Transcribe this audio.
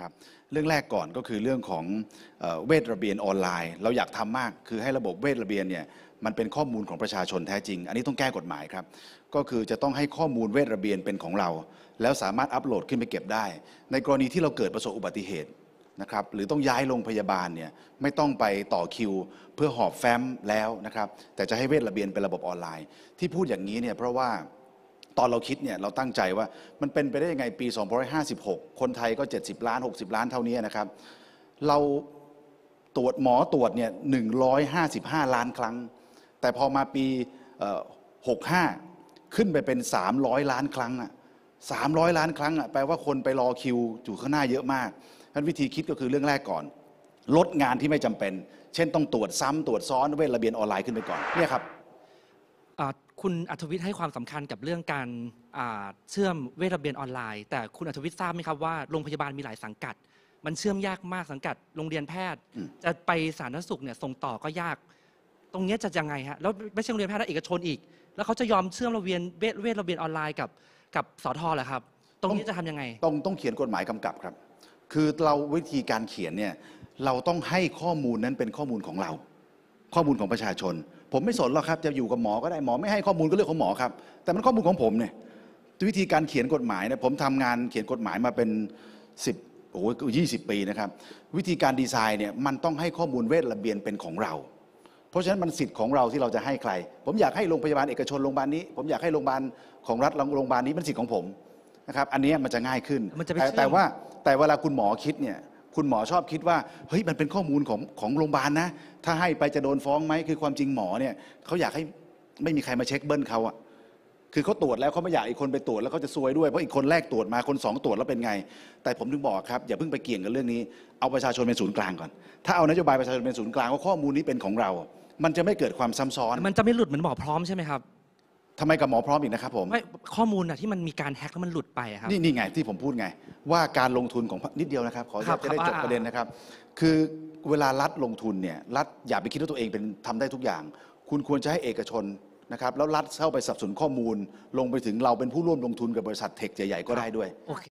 ครับเรื่องแรกก่อนก็คือเรื่องของเวทระเบียนออนไลน์ เราอยากทำมากคือให้ระบบเวทระเบียนเนี่ยมันเป็นข้อมูลของประชาชนแท้จริง อันนี้ต้องแก้กฎหมายครับก็คือจะต้องให้ข้อมูลเวทระเบียนเป็นของเรา แล้วสามารถอัปโหลดขึ้นไปเก็บได้ ในกรณีที่เราเกิดประสบอุบัติเหตุนะครับหรือต้องย้ายโรงพยาบาลเนี่ยไม่ต้องไปต่อคิว เพื่อหอบแฟ้มแล้วนะครับแต่จะให้เวทระเบียนเป็นระบบออนไลน์ที่พูดอย่างนี้เนี่ยเพราะว่าตอนเราคิดเนี่ยเราตั้งใจว่ามันเป็นไปได้ยังไงปี 2556 คนไทยก็ 70 ล้าน 60 ล้านเท่านี้นะครับเราตรวจหมอตรวจเนี่ย 155 ล้านครั้ง แต่พอมาปี65 ขึ้นไปเป็น 300 ล้านครั้งอ่ะ 300 ล้านครั้งอ่ะแปลว่าคนไปรอคิวอยู่ข้างหน้าเยอะมากท่านวิธีคิดก็คือเรื่องแรกก่อนลดงานที่ไม่จำเป็น เช่นต้องตรวจซ้ำตรวจซ้อน เวทระเบียนออนไลน์ขึ้นไปก่อนเนี่ยครับคุณอัธวิทย์ให้ความสำคัญกับเรื่องการเชื่อมเวทระเบียนออนไลน์แต่คุณอัธวิทย์ทราบไหมครับว่าโรงพยาบาลมีหลายสังกัด มันเชื่อมยากมากสังกัดโรงเรียนแพทย์จะไปสาธารณสุขเนี่ยส่งต่อก็ยาก ตรงนี้จะยังไงฮะแล้วไม่ใช่โรงเรียนแพทย์แล้วเอกชนอีก แล้วเขาจะยอมเชื่อมระเบียนเวทระเบียนออนไลน์กับกับสทเหรอครับตรงนี้จะทํำยังไงต้องต้องเขียนกฎหมายกำกับครับ คือเราวิธีการเขียนเนี่ยเราต้องให้ข้อมูลนั้นเป็นข้อมูลของเราข้อมูลของประชาชนผมไม่สนหรอกครับจะอยู่กับหมอก็ได้หมอไม่ให้ข้อมูลก็เรื่องของหมอครับ แต่มันข้อมูลของผมเนี่ยวิธีการเขียนกฎหมายเนี่ยผมทำงานเขียนกฎหมายมาเป็น 10โอ้ยยี่สิบปีนะครับ วิธีการดีไซน์เนี่ยมันต้องให้ข้อมูลเวทระเบียนเป็นของเรา เพราะฉะนั้นมันสิทธิ์ของเราที่เราจะให้ใคร ผมอยากให้โรงพยาบาลเอกชนโรงพยาบาลนี้ ผมอยากให้โรงพยาบาลของรัฐโรงพยาบาลนี้มันสิทธิ์ของผมนะครับอันนี้มันจะง่ายขึ้นแต่ว่าแต่เวลาคุณหมอคิดเนี่ยคุณหมอชอบคิดว่าเฮ้ยมันเป็นข้อมูลของของโรงพยาบาลนะ ถ้าให้ไปจะโดนฟ้องไหมคือความจริงหมอเนี่ยเขาอยากให้ไม่มีใครมาเช็คเบิ้ลเขาอะคือเขาตรวจแล้วเขาไม่อยากอีกคนไปตรวจแล้วเขาจะซวยด้วยเพราะอีกคนแรกตรวจมาคนสองตรวจแล้วเป็นไง แต่ผมถึงบอกครับอย่าเพิ่งไปเกี่ยงกับเรื่องนี้เอาประชาชนเป็นศูนย์กลางก่อน ถ้าเอานโยบายประชาชนเป็นศูนย์กลางว่าข้อมูลนี้เป็นของเรา มันจะไม่เกิดความซ้ำซ้อน มันจะไม่หลุดเหมือนหมอพร้อมใช่ไหมครับทำไมกับหมอพร้อมอีกนะครับผมไม่ข้อมูลอะที่มันมีการแฮกแล้วมันหลุดไปอะครับนี่นี่ไงที่ผมพูดไง ว่าการลงทุนของนิดเดียวนะครับขอจะได้ัจบประเด็นนะครับคือเวลารัดลงทุนเนี่ยรัดอย่าไปคิดว่าตัวเองเป็นทำได้ทุกอย่าง คุณควรจะให้เอกชนนะครับแล้วรัดเข้าไปสับสนข้อมูลลงไปถึงเราเป็นผู้ร่วมลงทุนกับบริษัทเทคใหญ่ๆก็ได้ด้วย